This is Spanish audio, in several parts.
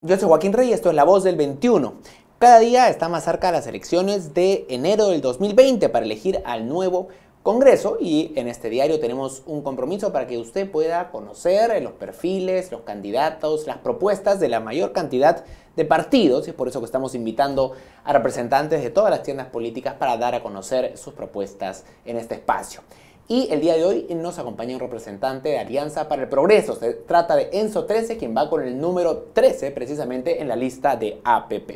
Yo soy Joaquín Rey, esto es La Voz del 21. Cada día está más cerca las elecciones de enero del 2020 para elegir al nuevo Congreso y en este diario tenemos un compromiso para que usted pueda conocer eh, los perfiles, los candidatos, las propuestas de la mayor cantidad de partidos y es por eso que estamos invitando a representantes de todas las tiendas políticas para dar a conocer sus propuestas en este espacio. Y el día de hoy nos acompaña un representante de Alianza para el Progreso. Se trata de Enzo 13, quien va con el número 13 precisamente en la lista de APP.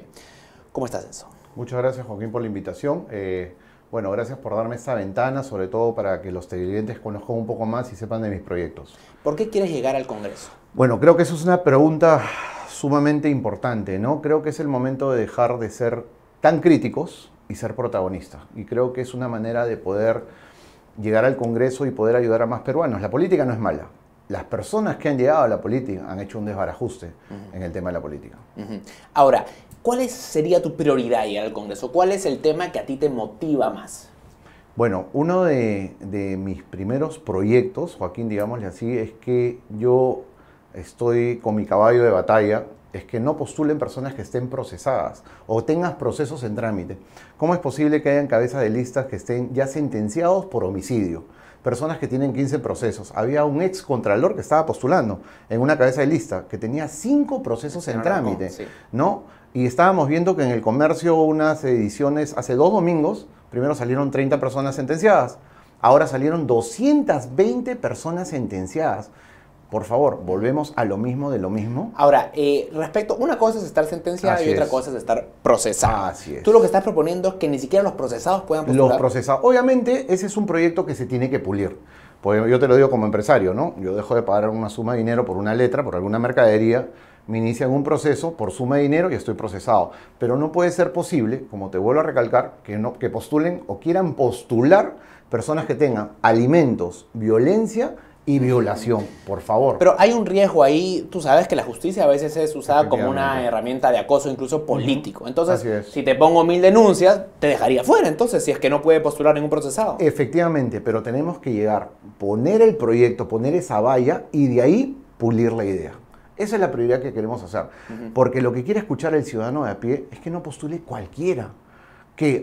¿Cómo estás, Enzo? Muchas gracias, Joaquín, por la invitación. Eh, bueno, gracias por darme esta ventana, sobre todo para que los televidentes conozcan un poco más y sepan de mis proyectos. ¿Por qué quieres llegar al Congreso? Bueno, creo que eso es una pregunta sumamente importante, ¿no? Creo que es el momento de dejar de ser tan críticos y ser protagonistas. Y creo que es una manera de poder llegar al Congreso y poder ayudar a más peruanos. La política no es mala. Las personas que han llegado a la política han hecho un desbarajuste en el tema de la política. Ahora, ¿cuál sería tu prioridad llegar al Congreso? ¿Cuál es el tema que a ti te motiva más? Bueno, uno de, de mis primeros proyectos, Joaquín, digámosle así, es que yo estoy con mi caballo de batalla es que no postulen personas que estén procesadas o tengas procesos en trámite. ¿Cómo es posible que hayan cabezas de listas que estén ya sentenciados por homicidio? Personas que tienen 15 procesos. Había un ex contralor que estaba postulando en una cabeza de lista que tenía 5 procesos en trámite, ¿no? Y estábamos viendo que en el comercio unas ediciones hace dos domingos, primero salieron 30 personas sentenciadas, ahora salieron 220 personas sentenciadas. Por favor, volvemos a lo mismo de lo mismo. Ahora, eh, respecto, una cosa es estar sentenciada y otra cosa es estar procesada. Así es. Tú lo que estás proponiendo es que ni siquiera los procesados puedan postular. Los procesados. Obviamente, ese es un proyecto que se tiene que pulir. Pues yo te lo digo como empresario, ¿no? Yo dejo de pagar una suma de dinero por una letra, por alguna mercadería, me inician un proceso por suma de dinero y estoy procesado. Pero no puede ser posible, como te vuelvo a recalcar, que postulen o quieran postular personas que tengan alimentos, violencia, y violación, por favor. Pero hay un riesgo ahí, tú sabes que la justicia a veces es usada como una herramienta de acoso incluso político. Entonces, si te pongo mil denuncias, te dejaría fuera, entonces, si es que no puede postular ningún procesado. Efectivamente, pero tenemos que llegar, poner el proyecto, poner esa valla y de ahí pulir la idea. Esa es la prioridad que queremos hacer, porque lo que quiere escuchar el ciudadano de a pie es que no postule cualquiera.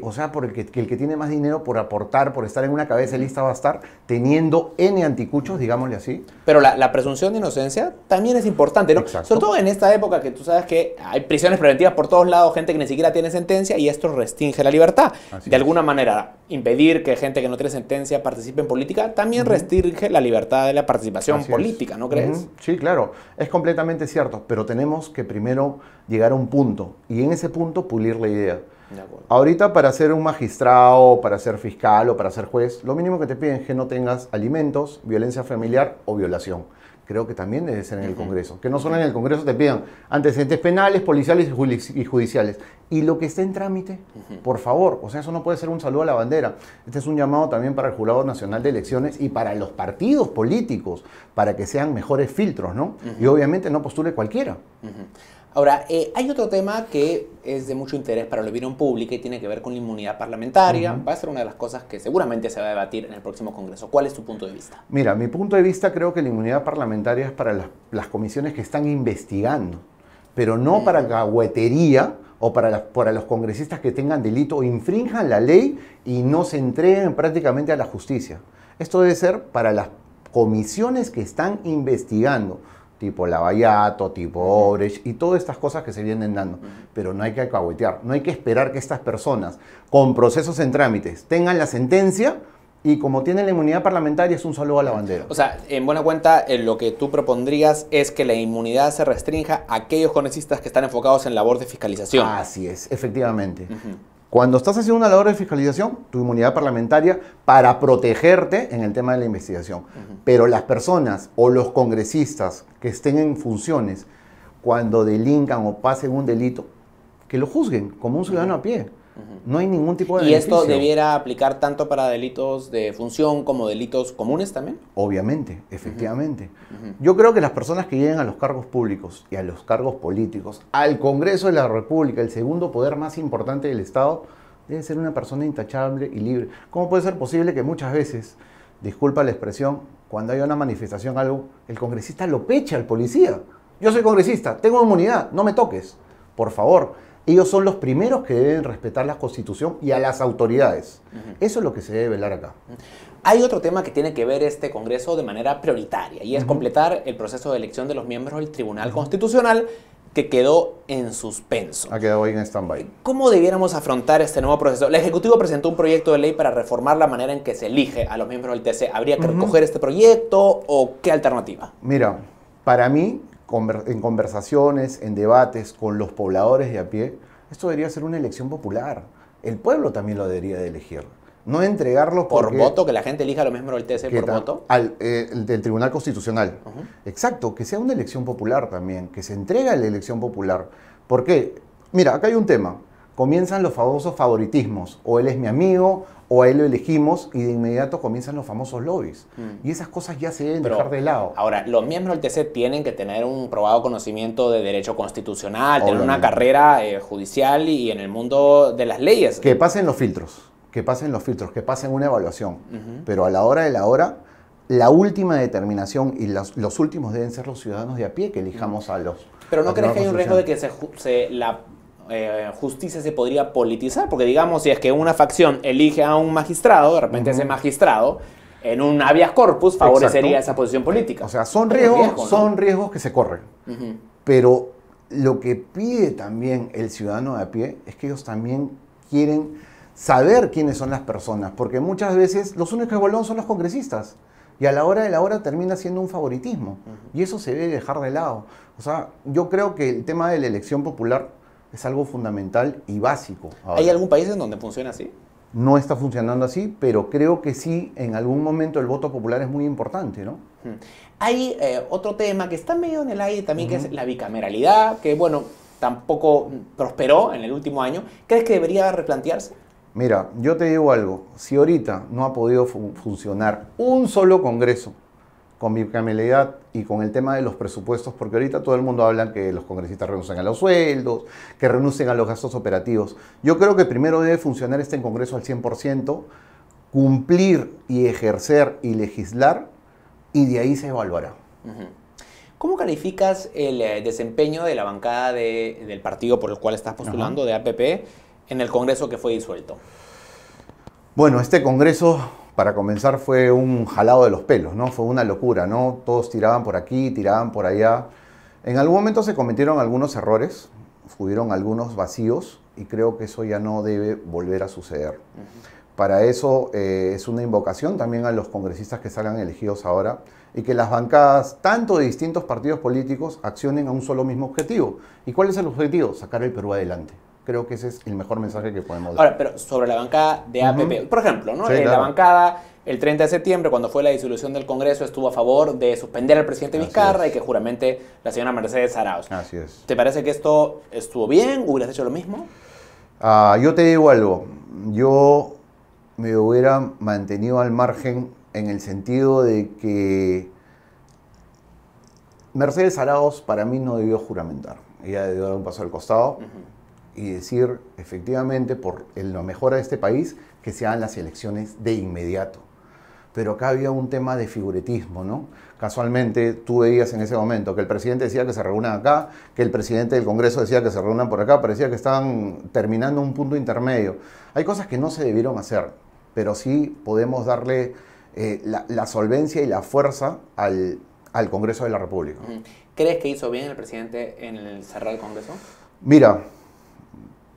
O sea, por el que, el que tiene más dinero por aportar, por estar en una cabeza lista va a estar teniendo N anticuchos, digámosle así. Pero la, presunción de inocencia también es importante, ¿no? Sobre todo en esta época que tú sabes que hay prisiones preventivas por todos lados, gente que ni siquiera tiene sentencia y esto restringe la libertad. de alguna manera, impedir que gente que no tiene sentencia participe en política también restringe la libertad de la participación política, ¿no crees? Sí, claro, es completamente cierto, pero tenemos que primero llegar a un punto y en ese punto pulir la idea. Ahorita para ser un magistrado, para ser fiscal o para ser juez, lo mínimo que te piden es que no tengas alimentos, violencia familiar o violación. Creo que también debe ser en el Congreso. Que no solo en el Congreso te pidan antecedentes penales, policiales y judiciales. Y lo que esté en trámite, por favor. O sea, eso no puede ser un saludo a la bandera. Este es un llamado también para el Jurado Nacional de Elecciones y para los partidos políticos, para que sean mejores filtros, ¿no? Y obviamente no postule cualquiera. Ahora, eh, hay otro tema que es de mucho interés para la opinión pública y tiene que ver con la inmunidad parlamentaria. Va a ser una de las cosas que seguramente se va a debatir en el próximo Congreso. ¿Cuál es tu punto de vista? Mira, mi punto de vista creo que la inmunidad parlamentaria es para las, comisiones que están investigando, pero no para o para, para los congresistas que tengan delito o infrinjan la ley y no se entreguen prácticamente a la justicia. Esto debe ser para las comisiones que están investigando tipo Lavallato, tipo Obrecht y todas estas cosas que se vienen dando. Pero no hay que acahuetear, no hay que esperar que estas personas con procesos en trámites tengan la sentencia y como tienen la inmunidad parlamentaria es un saludo a la bandera. O sea, en buena cuenta eh, lo que tú propondrías es que la inmunidad se restrinja a aquellos congresistas que están enfocados en labor de fiscalización. Así es, efectivamente. Cuando estás haciendo una labor de fiscalización, tu inmunidad parlamentaria para protegerte en el tema de la investigación. Pero las personas o los congresistas que estén en funciones cuando delincan o pasen un delito, que lo juzguen como un ciudadano a pie. No hay ningún tipo de... ¿Y esto debiera aplicar tanto para delitos de función como delitos comunes también? Obviamente, efectivamente. Yo creo que las personas que llegan a los cargos públicos y a los cargos políticos, al Congreso de la República, el segundo poder más importante del Estado, debe ser una persona intachable y libre. ¿Cómo puede ser posible que muchas veces, disculpa la expresión, cuando hay una manifestación, algo, el congresista lo pecha al policía? Yo soy congresista, tengo inmunidad, no me toques, por favor ellos son los primeros que deben respetar la constitución y a las autoridades. Eso es lo que se debe velar acá. Hay otro tema que tiene que ver este Congreso de manera prioritaria y es completar el proceso de elección de los miembros del Tribunal Constitucional que quedó en suspenso. Ha quedado ahí en stand-by. ¿Cómo debiéramos afrontar este nuevo proceso? El Ejecutivo presentó un proyecto de ley para reformar la manera en que se elige a los miembros del TC. ¿Habría que recoger este proyecto o qué alternativa? Mira, para mí en conversaciones, en debates con los pobladores de a pie, esto debería ser una elección popular. El pueblo también lo debería de elegir. No entregarlo por voto, que la gente elija lo los miembros del TC por voto. Eh, del Tribunal Constitucional. Exacto, que sea una elección popular también, que se entrega la elección popular. porque, Mira, acá hay un tema comienzan los famosos favoritismos, o él es mi amigo, o a él lo elegimos, y de inmediato comienzan los famosos lobbies. Mm. Y esas cosas ya se deben dejar de lado. Ahora, los miembros del TC tienen que tener un probado conocimiento de derecho constitucional, tener una carrera eh, judicial y en el mundo de las leyes. Que pasen los filtros, que pasen los filtros, que pasen una evaluación. Pero a la hora de la hora la última determinación y los, últimos deben ser los ciudadanos de a pie que elijamos mm. a los. Pero ¿no crees que hay un riesgo de que se, eh, justicia se podría politizar, porque digamos, si es que una facción elige a un magistrado, de repente ese magistrado, en un habeas corpus, favorecería esa posición política. O sea, son riesgos, son riesgos que se corren. Pero lo que pide también el ciudadano de a pie es que ellos también quieren saber quiénes son las personas, porque muchas veces los únicos que evalúan son los congresistas. Y a la hora de la hora termina siendo un favoritismo. Y eso se debe dejar de lado. O sea, yo creo que el tema de la elección popular es algo fundamental y básico. ¿Hay algún país en donde funciona así? No está funcionando así, pero creo que sí, en algún momento el voto popular es muy importante, ¿no? Hay eh, otro tema que está medio en el aire también, que es la bicameralidad, que bueno, tampoco prosperó en el último año. ¿Crees que debería replantearse? Mira, yo te digo algo, si ahorita no ha podido funcionar un solo Congreso con mi bicameralidad y con el tema de los presupuestos, porque ahorita todo el mundo habla que los congresistas renuncian a los sueldos, que renuncian a los gastos operativos. Yo creo que primero debe funcionar este Congreso al 100%, cumplir y ejercer y legislar, y de ahí se evaluará. ¿Cómo calificas el eh, desempeño de la bancada del partido por el cual estás postulando, de APP, en el Congreso que fue disuelto? Bueno, este Congreso para comenzar fue un jalado de los pelos, ¿no? Fue una locura, ¿no? Todos tiraban por aquí, tiraban por allá. En algún momento se cometieron algunos errores, hubieron algunos vacíos y creo que eso ya no debe volver a suceder. Para eso eh, es una invocación también a los congresistas que salgan elegidos ahora y que las bancadas, tanto de distintos partidos políticos, accionen a un solo mismo objetivo. ¿Y cuál es el objetivo? Sacar el Perú adelante creo que ese es el mejor mensaje que podemos dar. Ahora, pero sobre la bancada de APP, por ejemplo, ¿no? Eh, la bancada el 30 de septiembre, cuando fue la disolución del Congreso, estuvo a favor de suspender al presidente Vizcarra y que juramente la señora Mercedes Arauz. Así es. ¿Te parece que esto estuvo bien? ¿Hubieras hecho lo mismo? Ah, yo te digo algo. Yo me hubiera mantenido al margen en el sentido de que Mercedes Arauz para mí no debió juramentar. Ella debió dar un paso al costado y decir, efectivamente, por lo mejor a este país, que se hagan las elecciones de inmediato. Pero acá había un tema de figuretismo, ¿no? Casualmente tú veías en ese momento que el presidente decía que se reúnan acá, que el presidente del Congreso decía que se reúnan por acá, parecía que estaban terminando un punto intermedio. Hay cosas que no se debieron hacer, pero sí podemos darle eh, la, solvencia y la fuerza al, al Congreso de la República. ¿Crees que hizo bien el presidente en el cerrar el Congreso? Mira,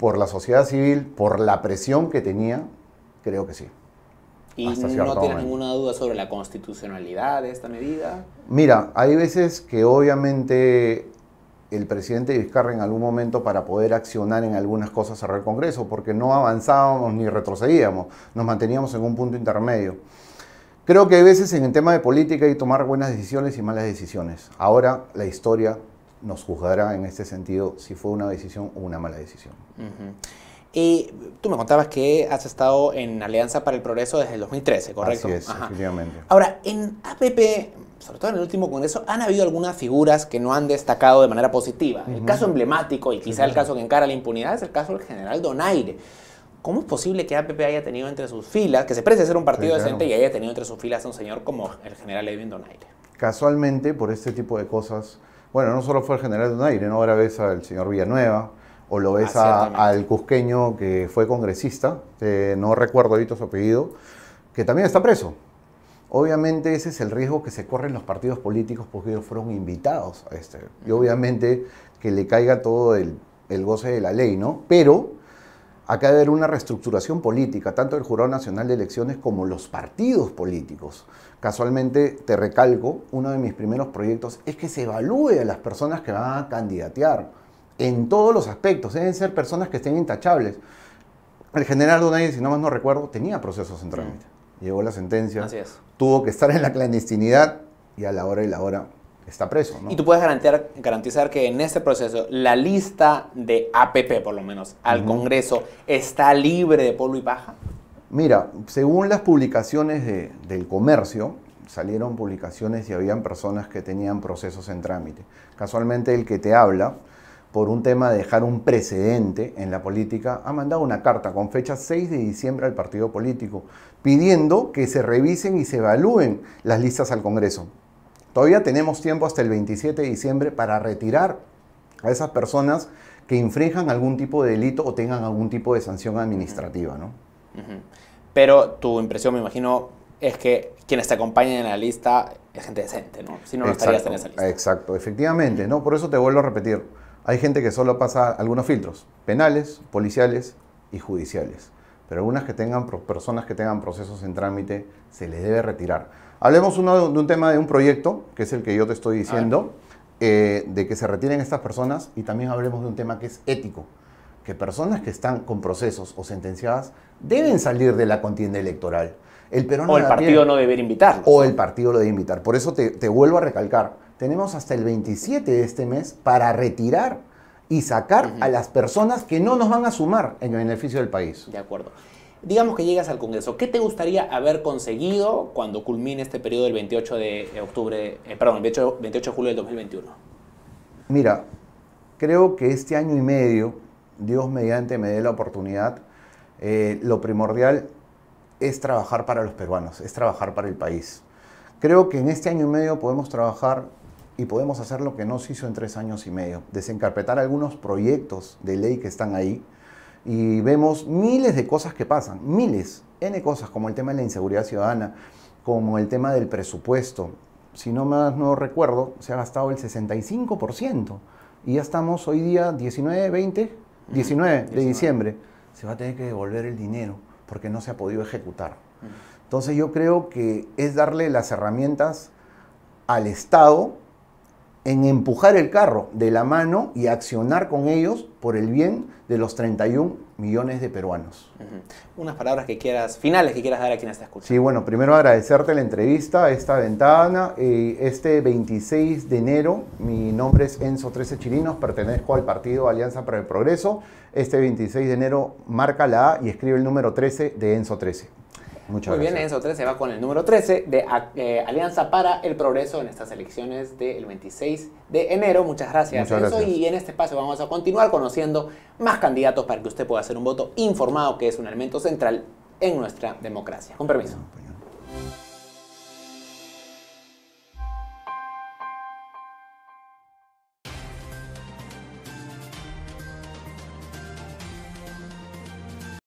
por la sociedad civil, por la presión que tenía, creo que sí. ¿Y no tiene ninguna duda sobre la constitucionalidad de esta medida? Mira, hay veces que obviamente el presidente Vizcarra en algún momento para poder accionar en algunas cosas cerrar el Congreso, porque no avanzábamos ni retrocedíamos, nos manteníamos en un punto intermedio. Creo que hay veces en el tema de política hay que tomar buenas decisiones y malas decisiones. Ahora la historia nos juzgará en este sentido si fue una decisión o una mala decisión. Y tú me contabas que has estado en Alianza para el Progreso desde el 2013, ¿correcto? Así es, efectivamente. Ahora, en APP, sobre todo en el último congreso, han habido algunas figuras que no han destacado de manera positiva. El caso emblemático y quizá el caso que encara la impunidad es el caso del general Donaire. ¿Cómo es posible que APP haya tenido entre sus filas, que se preste ser un partido decente y haya tenido entre sus filas a un señor como el general Edwin Donaire? Casualmente, por este tipo de cosas, bueno, no solo fue el general de aire, ¿no? ahora ves al señor Villanueva, o lo ves ah, al cusqueño que fue congresista, eh, no recuerdo ahorita su apellido, que también está preso. Obviamente ese es el riesgo que se corren los partidos políticos porque ellos fueron invitados a este. Y obviamente que le caiga todo el, el goce de la ley, ¿no? Pero Acá debe haber una reestructuración política, tanto del Jurado Nacional de Elecciones como los partidos políticos. Casualmente, te recalco, uno de mis primeros proyectos es que se evalúe a las personas que van a candidatear en todos los aspectos. Deben ser personas que estén intachables. El general Donaire, si no más no recuerdo, tenía procesos en trámite. Llegó la sentencia, tuvo que estar en la clandestinidad y a la hora y la hora está preso. ¿no? Y tú puedes garantizar, que en este proceso la lista de APP, por lo menos, al Congreso está libre de polvo y paja. Mira, según las publicaciones del comercio, salieron publicaciones y habían personas que tenían procesos en trámite. Casualmente el que te habla, por un tema de dejar un precedente en la política, ha mandado una carta con fecha 6 de diciembre al partido político pidiendo que se revisen y se evalúen las listas al Congreso. Todavía tenemos tiempo hasta el 27 de diciembre para retirar a esas personas que infrinjan algún tipo de delito o tengan algún tipo de sanción administrativa, Pero tu impresión, me imagino, es que quienes te acompañan en la lista es gente decente, ¿no? Si no, no estarías en esa lista. Exacto, efectivamente, ¿no? Por eso te vuelvo a repetir. Hay gente que solo pasa algunos filtros, penales, policiales y judiciales. Pero algunas que tengan, personas que tengan procesos en trámite, se les debe retirar Hablemos de, un tema de un proyecto, que es el que yo te estoy diciendo, eh, de que se retiren estas personas y también hablemos de un tema que es ético, que personas que están con procesos o sentenciadas deben salir de la contienda electoral. El o el partido no debe invitar. O el partido lo debe invitar. Por eso te, vuelvo a recalcar, tenemos hasta el 27 de este mes para retirar y sacar a las personas que no nos van a sumar en el beneficio del país. De acuerdo. Digamos que llegas al Congreso, ¿qué te gustaría haber conseguido cuando culmine este periodo del 28 de eh, octubre, eh, perdón, 28, de julio del 2021? Mira, creo que este año y medio, Dios mediante me dé la oportunidad, eh, lo primordial es trabajar para los peruanos, es trabajar para el país. Creo que en este año y medio podemos trabajar y podemos hacer lo que no se hizo en tres años y medio, desencarpetar algunos proyectos de ley que están ahí, y vemos miles de cosas que pasan, miles, N cosas, como el tema de la inseguridad ciudadana, como el tema del presupuesto. Si no más no recuerdo, se ha gastado el 65% y ya estamos hoy día 19, 20, 19 de diciembre. Se va a tener que devolver el dinero porque no se ha podido ejecutar. Entonces yo creo que es darle las herramientas al Estado en empujar el carro de la mano y accionar con ellos por el bien de los 31 millones de peruanos. Unas palabras que quieras, finales que quieras dar a en esta escucha. Sí, bueno, primero agradecerte la entrevista, esta ventana. este 26 de enero, mi nombre es Enzo 13 Chirinos, pertenezco al partido Alianza para el Progreso. Este 26 de enero marca la A y escribe el número 13 de Enzo 13. Muchas Muy bien, Enzo 13 va con el número 13 de eh, Alianza para el Progreso en estas elecciones del 26 de enero. Muchas gracias, Enzo. Y en este espacio vamos a continuar conociendo más candidatos para que usted pueda hacer un voto informado, que es un elemento central en nuestra democracia. Con permiso. Pues,